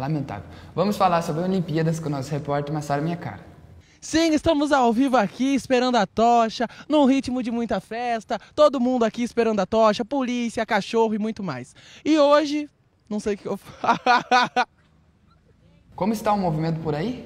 Lamentável. Vamos falar sobre Olimpíadas com o nosso repórter Massaro Minha Cara. Sim, estamos ao vivo aqui esperando a tocha, num ritmo de muita festa, todo mundo aqui esperando a tocha, polícia, cachorro e muito mais. E hoje, não sei o que eu. Como está o movimento por aí?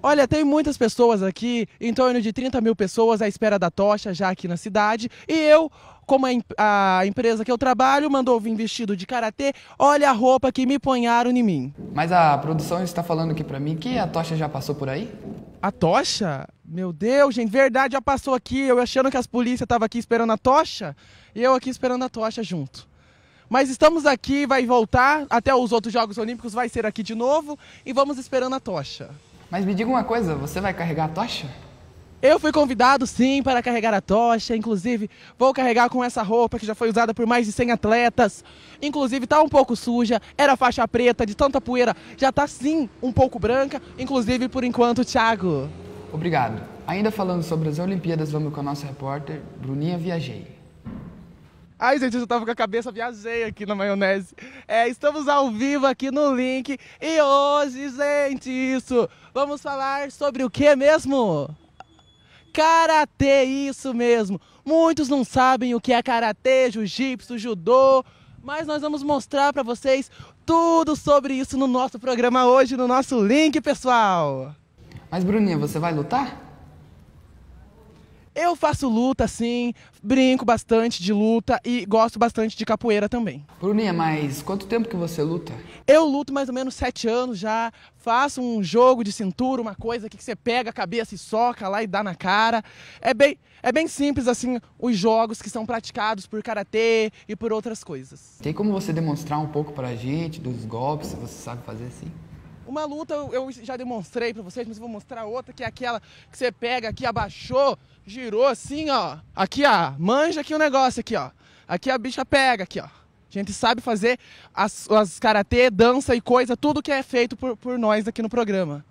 Olha, tem muitas pessoas aqui, em torno de 30 mil pessoas à espera da tocha já aqui na cidade. E eu, como a, a empresa que eu trabalho mandou vir vestido de karatê, olha a roupa que me ponharam em mim. Mas a produção está falando aqui para mim que a tocha já passou por aí? A tocha? Meu Deus, gente, verdade, já passou aqui. Eu achando que as polícias estavam aqui esperando a tocha e eu aqui esperando a tocha junto. Mas estamos aqui, vai voltar até os outros Jogos Olímpicos, vai ser aqui de novo e vamos esperando a tocha. Mas me diga uma coisa, você vai carregar a tocha? Eu fui convidado, sim, para carregar a tocha. Inclusive, vou carregar com essa roupa que já foi usada por mais de 100 atletas. Inclusive, tá um pouco suja, era faixa preta, de tanta poeira, já tá sim um pouco branca. Inclusive, por enquanto, Thiago. Obrigado. Ainda falando sobre as Olimpíadas, vamos com a nossa repórter, Bruninha Viajei. Ai, gente, eu tava com a cabeça, viajei aqui na maionese. É, estamos ao vivo aqui no link. E hoje, gente, isso. Vamos falar sobre o que mesmo? Karatê, isso mesmo. Muitos não sabem o que é karatê, jiu-jitsu, judô. Mas nós vamos mostrar para vocês tudo sobre isso no nosso programa hoje, no nosso link, pessoal. Mas, Bruninha, você vai lutar? Eu faço luta, sim, brinco bastante de luta e gosto bastante de capoeira também. Bruninha, é mas quanto tempo que você luta? Eu luto mais ou menos sete anos já, faço um jogo de cintura, uma coisa que você pega a cabeça e soca lá e dá na cara. É bem, é bem simples, assim, os jogos que são praticados por karatê e por outras coisas. Tem como você demonstrar um pouco pra gente dos golpes, se você sabe fazer assim? Uma luta eu já demonstrei para vocês, mas vou mostrar outra, que é aquela que você pega aqui, abaixou, girou assim, ó. Aqui, ó, manja aqui o um negócio aqui, ó. Aqui a bicha pega aqui, ó. A gente sabe fazer as, as karatê, dança e coisa, tudo que é feito por, por nós aqui no programa.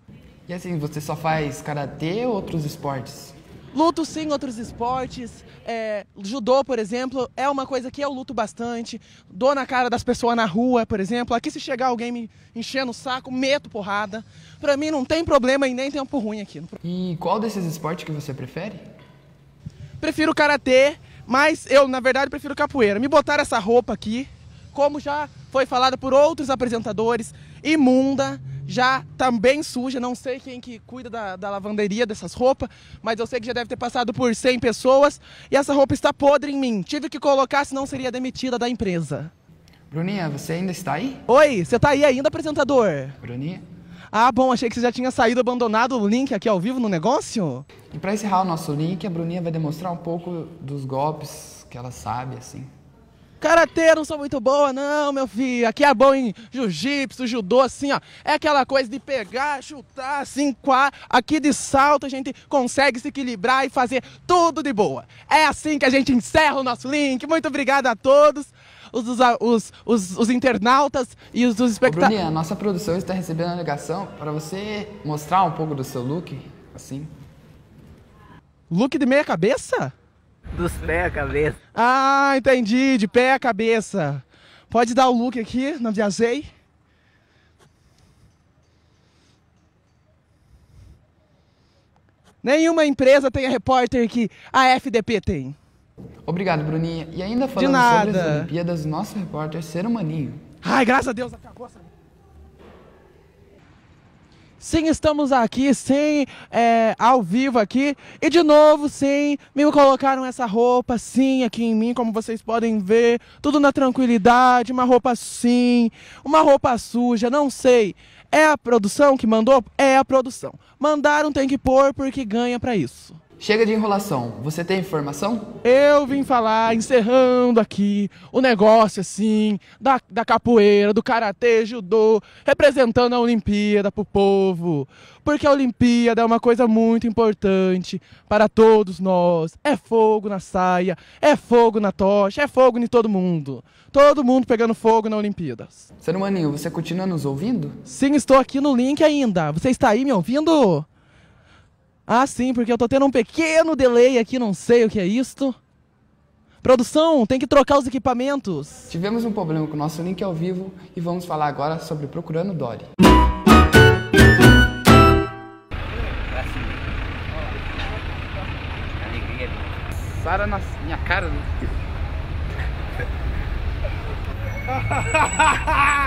E assim, você só faz karatê ou outros esportes? Luto sim outros esportes, é, judô, por exemplo, é uma coisa que eu luto bastante. Dou na cara das pessoas na rua, por exemplo. Aqui se chegar alguém me enchendo o saco, meto porrada. Pra mim não tem problema e nem tempo ruim aqui. E qual desses esportes que você prefere? Prefiro karatê, mas eu, na verdade, prefiro capoeira. Me botaram essa roupa aqui, como já foi falado por outros apresentadores, imunda já também suja. Não sei quem que cuida da, da lavanderia dessas roupas, mas eu sei que já deve ter passado por 100 pessoas e essa roupa está podre em mim. Tive que colocar, senão seria demitida da empresa. Bruninha, você ainda está aí? Oi, você está aí ainda, apresentador? Bruninha? Ah, bom, achei que você já tinha saído abandonado o link aqui ao vivo no negócio. E para encerrar o nosso link, a Bruninha vai demonstrar um pouco dos golpes que ela sabe, assim. Karatê, não sou muito boa, não, meu filho. Aqui é bom em jiu-jitsu, judô, assim, ó. É aquela coisa de pegar, chutar, assim, quá. Aqui de salto a gente consegue se equilibrar e fazer tudo de boa. É assim que a gente encerra o nosso link. Muito obrigado a todos. Os, os, os, os internautas e os, os espectadores. a nossa produção está recebendo a ligação para você mostrar um pouco do seu look, assim. Look de meia cabeça? Dos pés à cabeça. Ah, entendi. De pé à cabeça. Pode dar o look aqui, não viajei. Nenhuma empresa tem a repórter que a FDP tem. Obrigado, Bruninha. E ainda falando sobre as Olimpíadas, nosso repórter ser humaninho. Ai, graças a Deus, acabou essa... Sim, estamos aqui, sim, é, ao vivo aqui. E de novo, sim, me colocaram essa roupa, sim, aqui em mim, como vocês podem ver. Tudo na tranquilidade, uma roupa sim, uma roupa suja, não sei. É a produção que mandou? É a produção. Mandaram tem que pôr porque ganha para isso. Chega de enrolação, você tem informação? Eu vim falar, encerrando aqui, o negócio assim, da, da capoeira, do karatê, judô, representando a Olimpíada pro povo. Porque a Olimpíada é uma coisa muito importante para todos nós. É fogo na saia, é fogo na tocha, é fogo em todo mundo. Todo mundo pegando fogo na Olimpíadas. Ser Maninho, você continua nos ouvindo? Sim, estou aqui no link ainda. Você está aí me ouvindo? Ah, sim, porque eu tô tendo um pequeno delay aqui, não sei o que é isto. Produção, tem que trocar os equipamentos. Tivemos um problema com o nosso link ao vivo e vamos falar agora sobre Procurando Dory. Sara na minha cara. Né?